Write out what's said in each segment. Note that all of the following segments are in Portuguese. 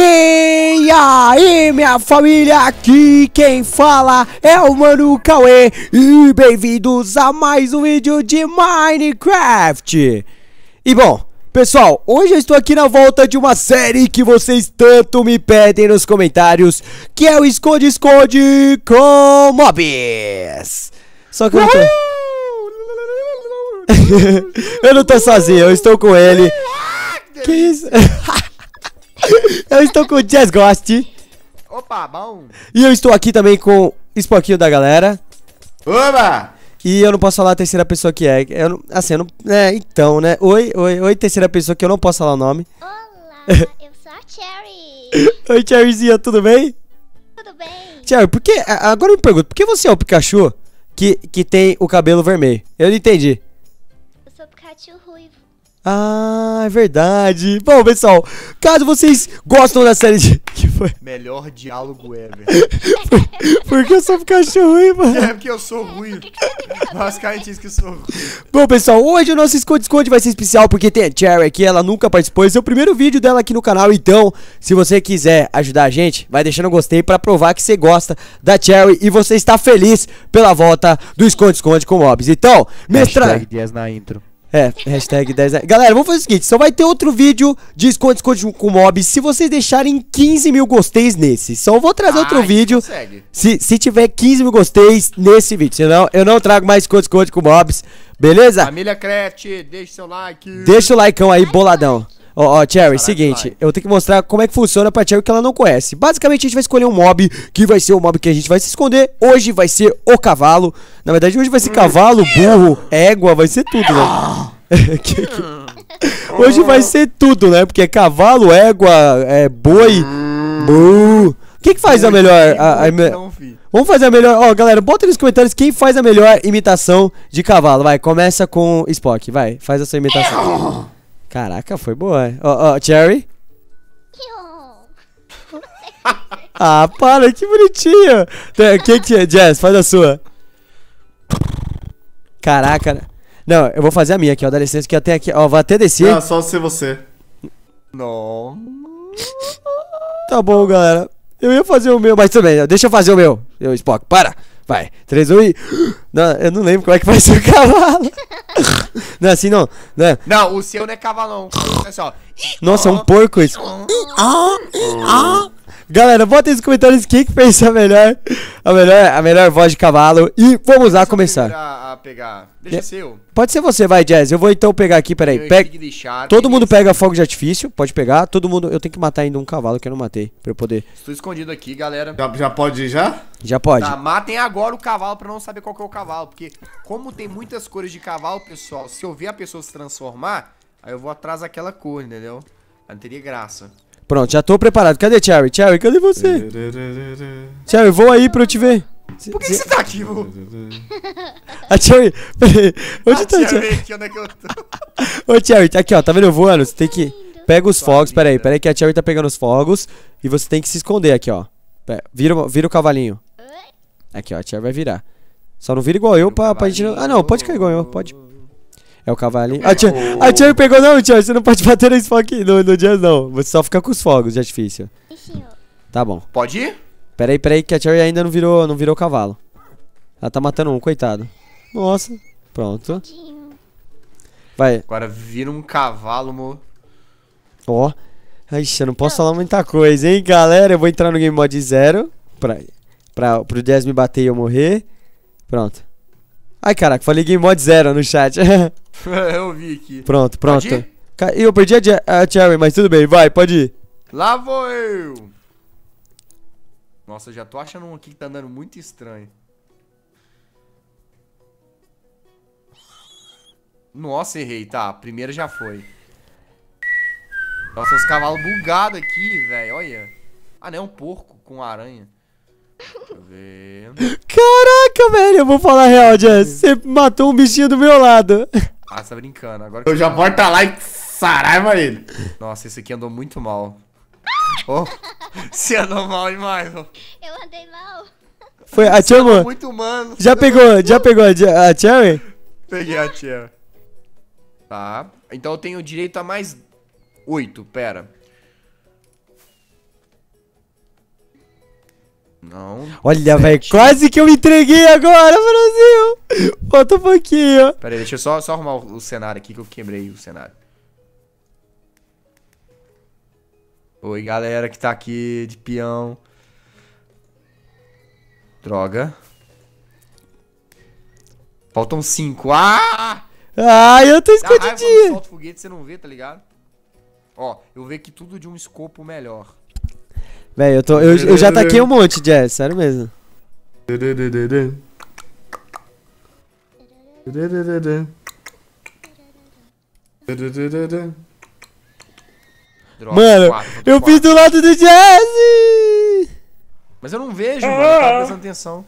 E aí, minha família, aqui quem fala é o Mano Cauê e bem-vindos a mais um vídeo de Minecraft. E bom, pessoal, hoje eu estou aqui na volta de uma série que vocês tanto me pedem nos comentários, que é o Esconde-Esconde com Mobs. Só que eu não tô... eu não tô sozinho, eu estou com ele. Que isso? eu estou com o Jazz Ghost. Opa, bom. E eu estou aqui também com Spockinho da galera. Oba! E eu não posso falar a terceira pessoa que é. Eu não, assim, eu não. É, então, né? Oi, oi, oi, terceira pessoa que eu não posso falar o nome. Olá, eu sou a Cherry. oi, Cherryzinha, tudo bem? Tudo bem. Cherry, por que. Agora eu me pergunto, por que você é o Pikachu que, que tem o cabelo vermelho? Eu não entendi. Eu sou o Pikachu ruivo. Ah, é verdade. Bom, pessoal, caso vocês gostam da série de. Que foi? Melhor diálogo ever. por, porque eu sou cachorro, ruim, mano? É porque eu sou ruim. Basicamente disse que eu sou ruim. Bom, pessoal, hoje o nosso esconde-esconde vai ser especial porque tem a Cherry aqui, ela nunca participou. Esse é o primeiro vídeo dela aqui no canal. Então, se você quiser ajudar a gente, vai deixando o gostei pra provar que você gosta da Cherry e você está feliz pela volta do esconde-esconde com mobs. Então, mestra. Hashtag 10 na intro. É, hashtag 10. Galera, vamos fazer o seguinte: só vai ter outro vídeo de esconde, esconde com mob se vocês deixarem 15 mil gosteis nesse. Só vou trazer outro ah, então vídeo. Se, se tiver 15 mil gosteis nesse vídeo. Senão eu não trago mais esconde, esconde com mobs. Beleza? Família Crete, deixa seu like. Deixa o like aí, boladão. Ó, oh, oh, Cherry, Caraca, seguinte, vai. eu tenho que mostrar como é que funciona pra Cherry que ela não conhece. Basicamente, a gente vai escolher um mob, que vai ser o mob que a gente vai se esconder. Hoje vai ser o cavalo. Na verdade, hoje vai ser cavalo, burro, égua, vai ser tudo, né? Hoje vai ser tudo, né? Porque é cavalo, égua, é boi, burro. Quem que faz a melhor... A, a, Vamos fazer a melhor... Ó, oh, galera, bota nos comentários quem faz a melhor imitação de cavalo. Vai, começa com Spock, vai, faz a sua imitação. Caraca, foi boa. Ó, oh, ó, Cherry. ah, para, que bonitinho. O que que é? Jazz, faz a sua. Caraca. Né? Não, eu vou fazer a minha aqui, ó. Dá licença que até aqui... Ó, vou até descer. Ah, só ser você. Não. tá bom, galera. Eu ia fazer o meu, mas também. Deixa eu fazer o meu. Eu, Spock, para. Vai, 3, 1 e. Não, eu não lembro como é que vai ser o cavalo. não, é assim não. Não, né? não o seu não é cavalão. É só. Nossa, é um porco isso. Ah, ah, ah. Galera, bota aí nos comentários quem que fez a melhor, a melhor, a melhor voz de cavalo. E vamos lá começar. A, pegar. Deixa é. eu. Pode ser você, vai, Jazz. Eu vou então pegar aqui, peraí. Pega... Todo mundo pega fogo de artifício, pode pegar. Todo mundo. Eu tenho que matar ainda um cavalo que eu não matei. Pra eu poder. Estou escondido aqui, galera. Já, já pode ir já? Já pode. Tá, matem agora o cavalo pra não saber qual que é o cavalo. Porque, como tem muitas cores de cavalo, pessoal, se eu ver a pessoa se transformar, aí eu vou atrás daquela cor, entendeu? não teria graça. Pronto, já tô preparado. Cadê Cherry? Cherry, cadê você? Cherry, vou aí pra eu te ver. Por que, você tá aqui, vô? A Cherry, peraí. Onde a tá a Cherry? Aqui, onde é que eu tô? Ô, Cherry, tá aqui, ó. Tá vendo eu voando? Você tem que... Tá pega os tá fogos, peraí, peraí que a Cherry tá pegando os fogos. E você tem que se esconder aqui, ó. Vira, vira o cavalinho. Aqui, ó, a Cherry vai virar. Só não vira igual eu pra, pra gente não... Ah, não, pode cair igual eu, pode. É o cavalo, A tia, a tia me pegou, não, tia, você não pode bater nesse foco no, no Jazz, não. Você só fica com os fogos é de artifício. Tá bom. Pode ir? Peraí, peraí, que a Cherry ainda não virou, não virou cavalo. Ela tá matando um, coitado. Nossa. Pronto. Vai. Agora vira um cavalo, amor. Ó. Oh. Ixi, eu não posso falar muita coisa, hein, galera. Eu vou entrar no game mod zero. Pra, pra, pro Jazz me bater e eu morrer. Pronto. Ai, caraca, falei game mod zero no chat. eu vi aqui. Pronto, pronto. Eu perdi a, a Cherry, mas tudo bem, vai, pode ir. Lá vou eu. Nossa, já tô achando um aqui que tá andando muito estranho. Nossa, errei, tá. Primeiro já foi. Nossa, os cavalos bugados aqui, velho. Olha. Ah, não, é um porco com aranha. Deixa eu ver. Caraca, velho, eu vou falar a real, Jess. Você matou um bichinho do meu lado. Ah, você tá brincando. Agora eu já volto lá e saraiva ele. Nossa, esse aqui andou muito mal. Oh, você andou mal demais, mano. Eu andei mal. Foi a Cherry? muito humano. Já pegou, já pegou a Cherry? Peguei a Cherry. Tá. Então eu tenho direito a mais oito, pera. Não. Olha, velho, quase que eu me entreguei agora, Brasil! Falta um pouquinho. Pera aí, deixa eu só, só arrumar o, o, cenário aqui que eu quebrei o cenário. Oi, galera que tá aqui de peão. Droga. Faltam cinco. Ah! Ah, eu tô escondidinho. Ah, solta foguete, você não vê, tá ligado? Ó, eu vejo que tudo de um escopo melhor. Véi, eu, tô, eu, eu já taquei um monte, Jess, sério mesmo. Droga, mano, eu fiz do lado do Jazz! Mas eu não vejo, ah. mano. Eu tava prestando atenção.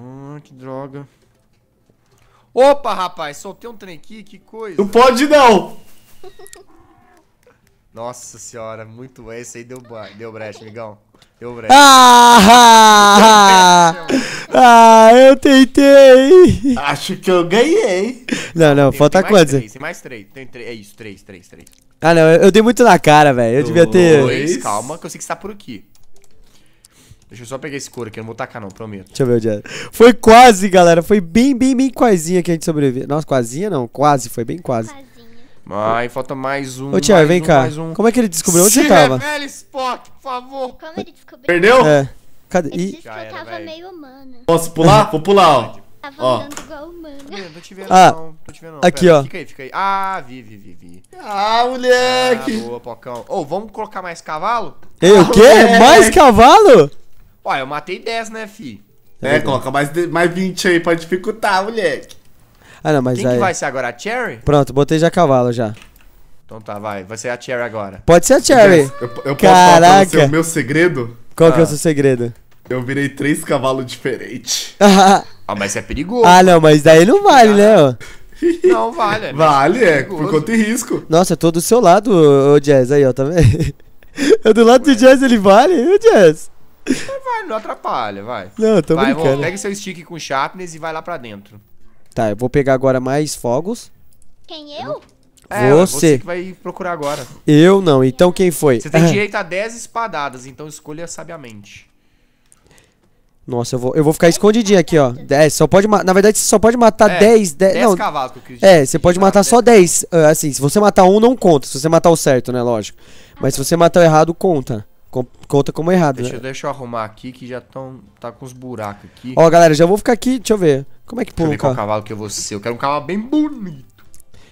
Hum, que droga. Opa, rapaz, soltei um trem aqui, que coisa. Não pode não! Nossa senhora, muito bom. Esse aí deu, deu brecha, amigão. Deu brecha. Ah, ah, eu tentei. Acho que eu ganhei. Não, não, tem, falta tem quantos? Três, tem mais três. Tem três. É isso, três, três, três. Ah, não, eu, eu dei muito na cara, velho. Eu devia ter. Dois, calma, que eu sei que você tá por aqui. Deixa eu só pegar esse couro aqui, não vou tacar não, prometo. Deixa eu ver o dia. É. Foi quase, galera. Foi bem, bem, bem quase que a gente sobreviveu. Nossa, quase não, quase, foi bem quase. quase. Ai, falta mais um. Ô, Thiago, vem um, cá. Um. Como é que ele descobriu onde Se você tava? Revela, Spock, por favor. Como ele descobriu? Perdeu? É. Cadê? Ele disse que eu tava véio. meio humana. Posso pular? Vou pular, ó. Tava ó. andando igual humana. Não te vendo, ah, não. Tô te vendo, não. Aqui, Pera, ó. Fica aí, fica aí. Ah, vi, vi, vi, vi. Ah, moleque. Ah, boa, Pocão. Ô, oh, vamos colocar mais cavalo? Ei, ah, o quê? É. Mais cavalo? Ó, eu matei 10, né, fi? É, é coloca mais, mais 20 aí pra dificultar, moleque. Ah, não, mas Quem aí... que vai ser agora? A Cherry? Pronto, botei já cavalo já. Então tá, vai. Vai ser a Cherry agora. Pode ser a Cherry. Eu, eu, eu Caraca. posso falar o meu segredo? Qual ah. que é o ah. seu segredo? Eu virei três cavalos diferentes. ah, mas é perigoso. Ah, não, mas daí não vale, né? Não, vale. É vale, é, por conta e risco. Nossa, eu é tô do seu lado, o Jazz, aí, ó, tá vendo? Eu é do lado Ué. do Jazz, ele vale, o Jazz? Vai, não atrapalha, vai. Não, tô vai, brincando. Vai, pega seu stick com Sharpness e vai lá pra dentro. Tá, eu vou pegar agora mais fogos. Quem, eu? É, você. que vai procurar agora. Eu não, então quem foi? Você tem ah. direito a 10 espadadas, então escolha sabiamente. Nossa, eu vou, eu vou ficar escondidinho aqui, ó. dez é, só pode Na verdade, você só pode matar 10. 10, 10 cavalos que eu quis é, dizer. É, você pode matar só 10. 10. Ah, assim, se você matar um, não conta. Se você matar o certo, né? Lógico. Mas se você matar o errado, conta. Com, conta como errado. Deixa, né? deixa eu arrumar aqui que já tão, tá com os buracos aqui. Ó, galera, já vou ficar aqui. Deixa eu ver. Como é que pula? Deixa eu ver qual cavalo que eu é vou ser. Eu quero um cavalo bem bonito.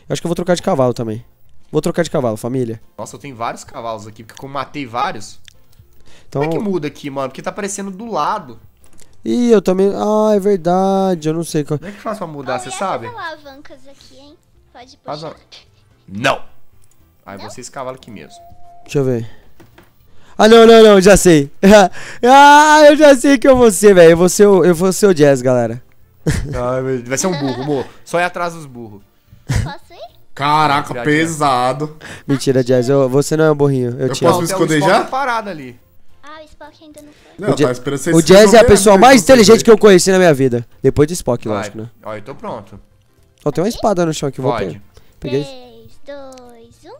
Eu acho que eu vou trocar de cavalo também. Vou trocar de cavalo, família. Nossa, eu tenho vários cavalos aqui, porque eu matei vários. Então... Como é que muda aqui, mano? Porque tá aparecendo do lado. Ih, eu também... Ah, é verdade, eu não sei. Como é que faz pra mudar, você sabe? alavancas aqui, hein? Pode puxar. Faz... Não! Aí vocês esse cavalo aqui mesmo. Deixa eu ver. Ah, não, não, não, já sei. ah, eu já sei que eu vou ser, velho. Eu, eu vou ser o Jazz, galera. Ah, vai ser um burro, amor. Só ir atrás dos burros. Posso ir? Caraca, Mentira, pesado. Mentira, Jazz. Eu, você não é um burrinho. Eu, eu te posso me esconder já? parado ali. Ah, o Spock ainda não foi. Não, o, Jazz, tá o Jazz é a pessoa né? mais inteligente que eu conheci na minha vida. Depois de Spock, lógico, né? Ó, eu tô pronto. Ó, tem uma espada no chão aqui, vou pegar. Peguei. 3, 2,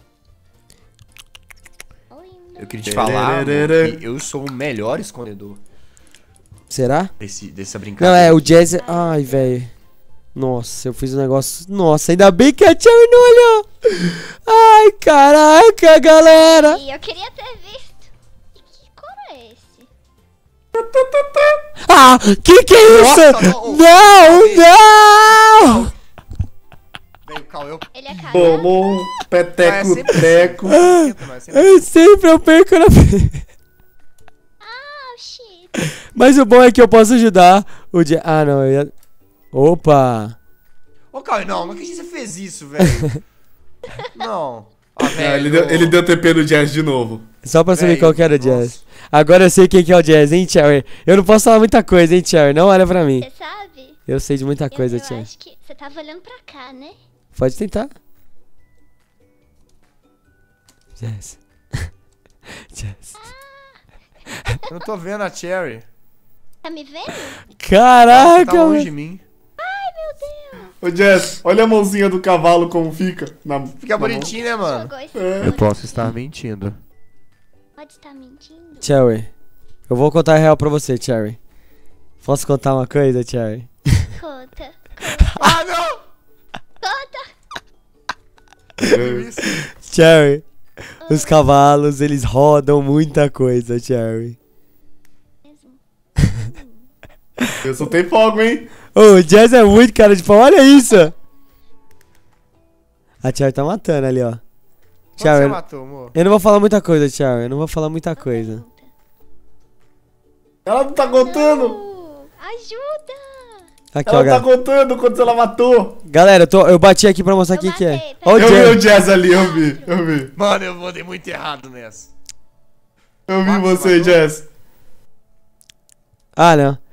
1. Eu queria te falar que eu sou o melhor escondedor. Será? Desse, dessa brincadeira. Não, é, o jazz. É- Ai, velho. Nossa, eu fiz um negócio. Nossa, ainda bem que a é Cherry não olhou. Ai, caraca, galera. E eu queria ter visto. E que cor é esse? Ah, que que é isso? Nossa, não, não! não! Veio, Cauê. Ele é casado? Tomou um peteco-teco. É sempre, assim, é ah, assim. sempre, eu perco na. Mas o bom é que eu posso ajudar o dia. Ah, não, eu ia. Opa! Ô, Caio, não, mas que você fez isso, velho? não. Ah, velho. Não, ele, deu, ele deu TP no Jazz de novo. Só pra saber velho, qual que era o Jazz. Agora eu sei quem que é o Jazz, hein, Cherry? Eu não posso falar muita coisa, hein, Cherry? Não olha pra mim. Você sabe? Eu sei de muita coisa, Cherry. Eu acho que você tava olhando pra cá, né? Pode tentar. Ah, Jazz. Jazz. Ah. Eu tô vendo a Cherry. Tá me vendo? Caraca! Ela tá longe de mim. Ai, meu Deus. Ô, Jess, olha a mãozinha do cavalo como fica. Na, fica bonitinho, né, mano? É. Eu posso estar mentindo. Pode estar mentindo? Cherry, eu vou contar a real pra você, Cherry. Posso contar uma coisa, Cherry? Conta. conta. ah, não! Conta! Cherry, ah. os cavalos, eles rodam muita coisa, Cherry. Eu soltei fogo, hein? Ô, o Jazz é muito cara de pau. Olha isso! A Tia tá matando ali, ó. Tia você eu- matou, amor? eu não vou falar muita coisa, Tia. Eu não vou falar muita coisa. Ela não tá contando! Ajuda! Aqui, ó, Ela tá ga- contando quanto ela matou! galera. eu, tô- eu bati aqui pra mostrar quem que é. Tá eu vi o Jazz. ali, eu vi, eu vi. Mano, eu vou dar muito errado nessa. Eu vi você, Jazz. Ah, não.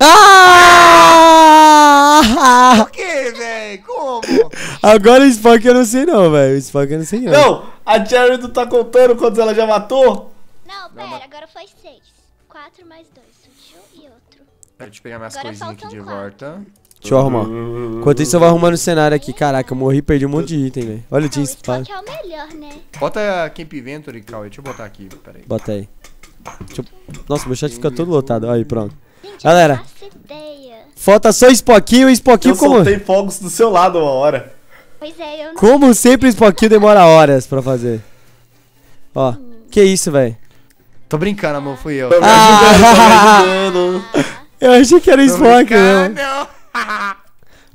Ah! Por quê, velho? Como? Agora o Spock eu não sei não, velho. O Spock eu não sei não. Não, a Jared não tá contando quantos ela já matou? Não, pera, agora foi seis. Quatro mais dois, um e outro. Deixa eu te pegar minhas agora coisinhas aqui de quatro. volta. Deixa eu arrumar. Enquanto isso, eu vou arrumando o cenário aqui. Caraca, eu morri e perdi um monte de item, velho. Olha, eu tinha espaço. é o melhor, né? Bota a Camp Venture, Cal. Deixa eu botar aqui, peraí. Bota aí. Eu... Nossa, meu chat fica todo lotado. Aí, pronto. Gente, Galera, falta só Spoquinho e Spoquinho eu como... Eu fogos do seu lado uma hora. Pois é, eu não... Como sempre, Spoquinho demora horas pra fazer. Ó, hum. que isso, velho. Tô brincando, amor, fui eu. ajudando, ah! Eu achei que era Spock, né?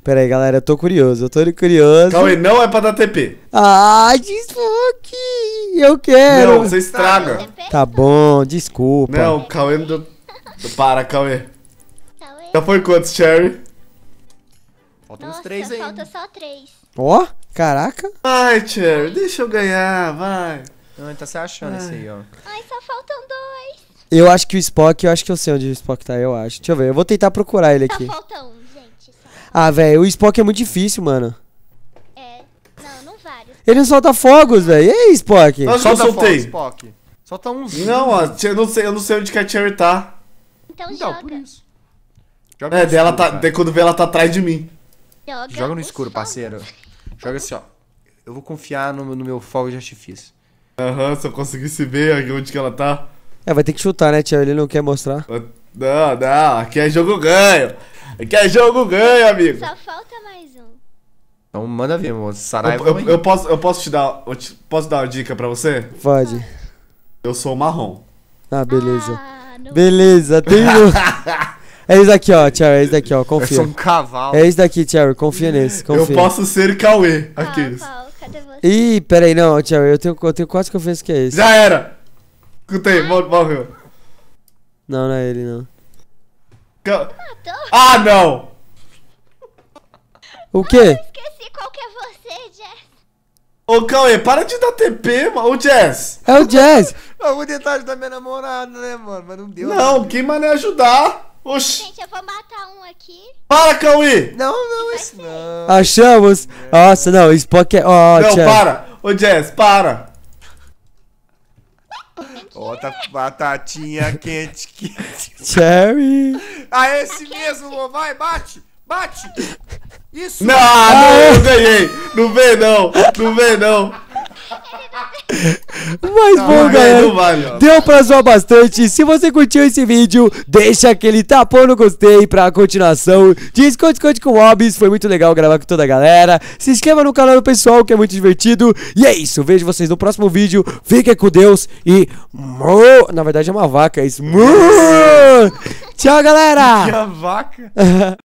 Pera aí, galera, eu tô curioso, eu tô curioso. Calma aí, não é pra dar TP. Ai, Spock, eu quero. Não, você estraga. É tá bom, desculpa. Não, Cauê não deu então para, Cauê. Já foi quantos, Cherry? Faltam uns três aí. falta só três. Ó, caraca. Vai, Cherry, deixa eu ganhar, vai. Não, ele tá se achando esse aí, ó. Ai, só faltam dois. Eu acho que o Spock, eu acho que eu sei onde o Spock tá, eu acho. Deixa eu ver, eu vou tentar procurar ele aqui. Só falta um, gente. Ah, velho, o Spock é muito difícil, mano. É, não, não vários. Ele não solta fogos, velho. E aí, Spock? Solta fogos, Spock. Solta uns. Não, ó, eu não sei, eu não sei onde que a Cherry tá. Então, então joga. por isso. Joga é, dela tá, cara. quando vê ela tá atrás de mim. Joga, joga no escuro, parceiro. Joga assim, ó. Eu vou confiar no, no meu fogo de artifício. Aham, uhum, se eu conseguisse ver onde que ela tá. É, vai ter que chutar, né, tio? Ele não quer mostrar. Não, não. Aqui é jogo ganho. Aqui é jogo ganho, amigo. Só falta mais um. Então manda ver, moço. Saraiva. Eu, eu, eu, posso, eu posso te dar. Eu te, posso dar uma dica pra você? Pode. Ah. Eu sou marrom. Ah, beleza. Ah. Beleza, tem um... É isso daqui, ó, Cherry, é isso daqui, ó, confia. Eu sou um cavalo. É isso daqui, Cherry, confia nesse, confia. Eu posso ser Cauê, aqueles. Ah, Paulo, cadê você? Ih, peraí, não, Cherry, eu tenho, eu tenho quase confiança que é esse. Já era! Escutei, morreu. Não, não é ele, não. Ah, não! O quê? Ah, eu esqueci qual que é você, Ô, Cauê, para de dar TP, mano. É o Jazz. É o Jazz. Algum detalhe da minha namorada, né, mano? Mas não deu. Né? Não, mano. quem mano é ajudar? Oxi. Gente, eu vou matar um aqui. Para, Cauê! Não, não, isso não. Achamos. Não. Nossa, não, Spock é... Oh, não, Jazz. para. Ô, Jazz, para. Outra tá batatinha quente, quente. Cherry. Ah, é esse tá mesmo, quente. vai, bate. Bate! Isso! Ah, não, não, eu ganhei! Não vê não! Não vê não! Mas não, bom, galera, vale, deu pra zoar bastante. Se você curtiu esse vídeo, deixa aquele tapão no gostei pra continuação. Diz conte, com o Hobbs, foi muito legal gravar com toda a galera. Se inscreva no canal do pessoal, que é muito divertido. E é isso, vejo vocês no próximo vídeo. Fiquem com Deus e... Na verdade é uma vaca, é isso. É Tchau, galera! Que a vaca?